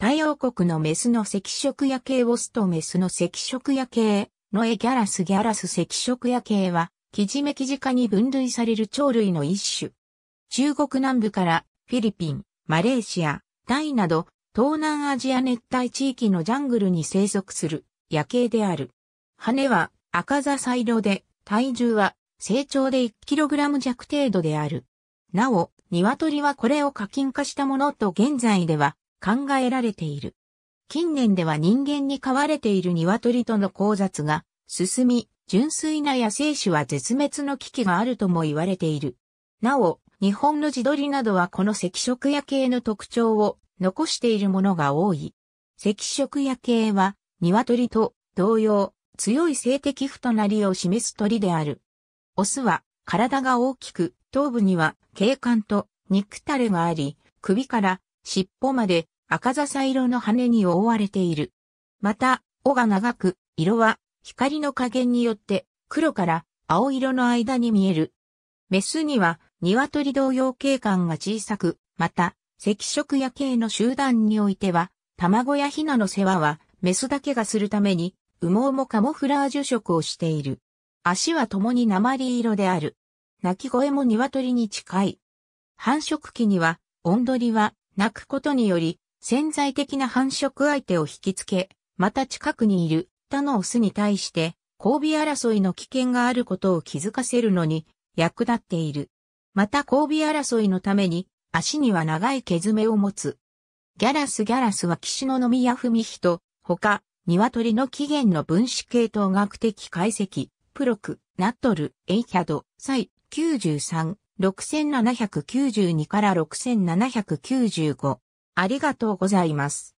太陽国のメスの赤色夜系オスとメスの赤色夜系、ノエギャラスギャラス赤色夜系は、キジメキジ科に分類される鳥類の一種。中国南部からフィリピン、マレーシア、タイなど、東南アジア熱帯地域のジャングルに生息する夜景である。羽は赤座サイロで、体重は成長で 1kg 弱程度である。なお、鶏はこれを課金化したものと現在では考えられている。近年では人間に飼われている鶏との交雑が進み、純粋な野生種は絶滅の危機があるとも言われている。なお、日本の地鶏などはこの赤色野系の特徴を残しているものが多い。赤色野系は鶏と同様、強い性的不となりを示す鳥である。オスは体が大きく、頭部には警官と肉垂れがあり、首から尻尾まで赤笹色の羽に覆われている。また、尾が長く、色は光の加減によって黒から青色の間に見える。メスには鶏同様景観が小さく、また、赤色夜景の集団においては、卵やヒナの世話はメスだけがするために、羽毛もカモフラージュ色をしている。足は共に鉛色である。鳴き声も鶏に近い。繁殖期には、オンドリは鳴くことにより、潜在的な繁殖相手を引きつけ、また近くにいる他のオスに対して、交尾争いの危険があることを気づかせるのに役立っている。また交尾争いのために、足には長い毛爪を持つ。ギャラスギャラスは岸の宮文人、他、鶏の起源の分子系統学的解析、プロク、ナットル、エイキャド、サイ、93、6792から6795。ありがとうございます。